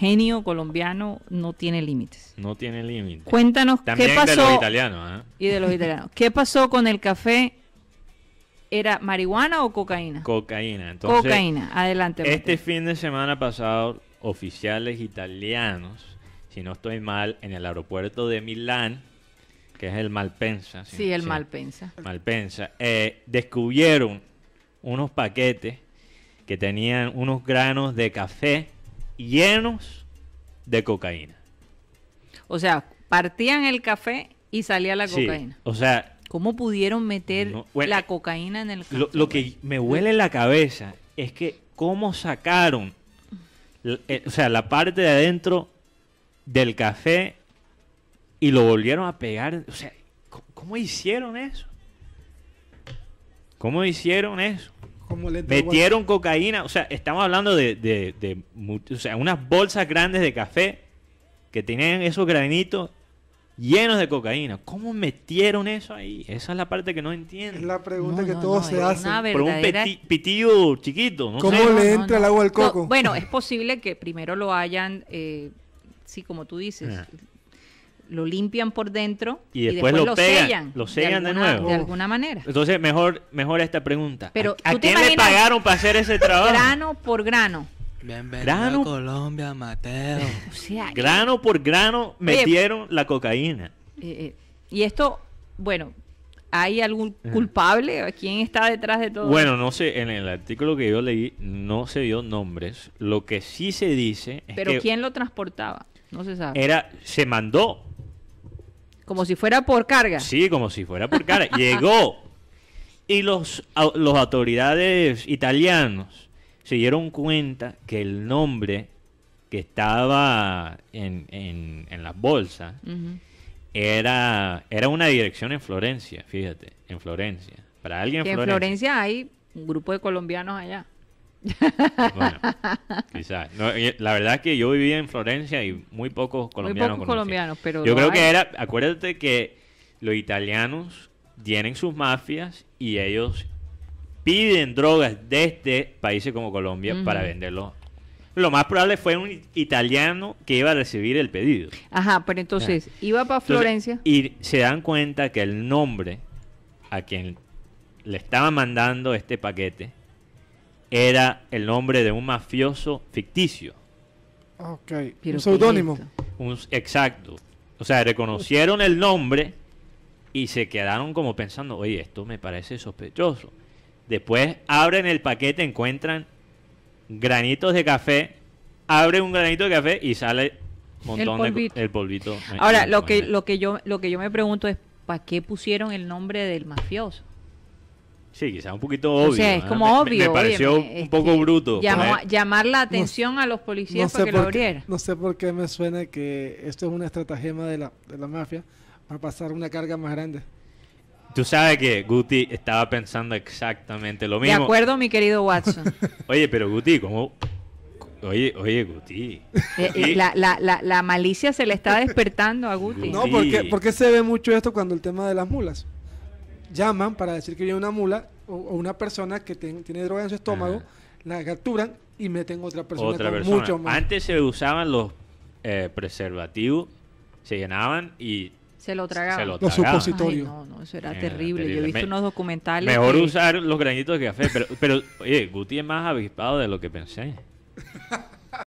genio colombiano no tiene límites. No tiene límites. Cuéntanos qué pasó. De los italianos, ¿eh? Y de los italianos. ¿Qué pasó con el café? ¿Era marihuana o cocaína? Cocaína. Entonces, cocaína. Adelante. Este fin de semana pasado, oficiales italianos, si no estoy mal, en el aeropuerto de Milán, que es el Malpensa. sí, el Malpensa. Malpensa. Eh, descubrieron unos paquetes que tenían unos granos de café llenos de cocaína. O sea, partían el café y salía la cocaína. o sea... ¿Cómo pudieron meter la eh, cocaína en el café? Lo, lo que me huele en la cabeza es que cómo sacaron, eh, o sea, la parte de adentro del café y lo volvieron a pegar. O sea, ¿cómo hicieron eso? ¿Cómo hicieron eso? Metieron cocaína, o sea, estamos hablando de, unas bolsas grandes de café que tienen esos granitos llenos de cocaína. ¿Cómo metieron eso ahí? Esa es la parte que no entiendo. Es la pregunta que todos se hacen. Por un pitillo chiquito. ¿Cómo le entra el agua al coco? bueno, es posible que primero lo hayan, eh, sí, como tú dices, ah lo limpian por dentro y después, lo, sellan. Lo sellan de, nuevo. De alguna manera. Entonces, mejor, mejor esta pregunta. Pero, ¿A, quién le pagaron para hacer ese trabajo? Grano por grano. grano, Colombia, Mateo. grano por grano metieron la cocaína. Eh, eh, y esto, bueno, ¿hay algún culpable? ¿Quién está detrás de todo? Bueno, no sé, en el artículo que yo leí no se dio nombres. Lo que sí se dice ¿Pero quién lo transportaba? No se sabe. Era, se mandó como si fuera por carga. Sí, como si fuera por carga. Llegó. Y los, autoridades italianos se dieron cuenta que el nombre que estaba en, en, las bolsas era, era una dirección en Florencia, fíjate, en Florencia. Para alguien Florencia. En Florencia hay un grupo de colombianos allá bueno, quizás. Eh, la verdad es que yo vivía en Florencia y muy pocos colombianos. Muy colombianos, pero. Yo creo que era. Acuérdate que los italianos tienen sus mafias y ellos piden drogas desde países como Colombia para venderlo lo más probable fue un italiano que iba a recibir el pedido. Ajá, pero entonces ah. iba para Florencia. y se dan cuenta que el nombre a quien le estaba mandando este paquete era el nombre de un mafioso ficticio. Ok, un exacto. O sea, reconocieron el nombre y se quedaron como pensando, oye, esto me parece sospechoso. Después abren el paquete, encuentran granitos de café, abren un granito de café y sale montón De, el polvito. Ahora, lo que, lo que yo lo que yo me pregunto es ¿para qué pusieron el nombre del mafioso? Sí, quizás un poquito obvio. O es como obvio. Me, pareció un poco este, bruto. Eh, llamar la atención a los policías para que lo abrieran. No sé por qué me suena que esto es una estratagema de la, de la mafia para pasar una carga más grande. Tú sabes que Guti estaba pensando exactamente lo mismo. De acuerdo, mi querido Watson. oye, pero Guti, ¿cómo? Oye, oye, Guti. Eh, eh, la, la, la, malicia se le está despertando a Guti. No, porque, porque se ve mucho esto cuando el tema de las mulas llaman para decir que viene una mula o, una persona que tiene droga en su estómago, la capturan y meten otra persona otra persona. mucho Antes se usaban los eh, preservativos, se llenaban y se lo tragaban. Se lo los supositorios. no, no, eso era, terrible. Yo he visto unos documentales. Mejor usar los granitos de café, pero, pero oye, Guti es más avispado de lo que pensé.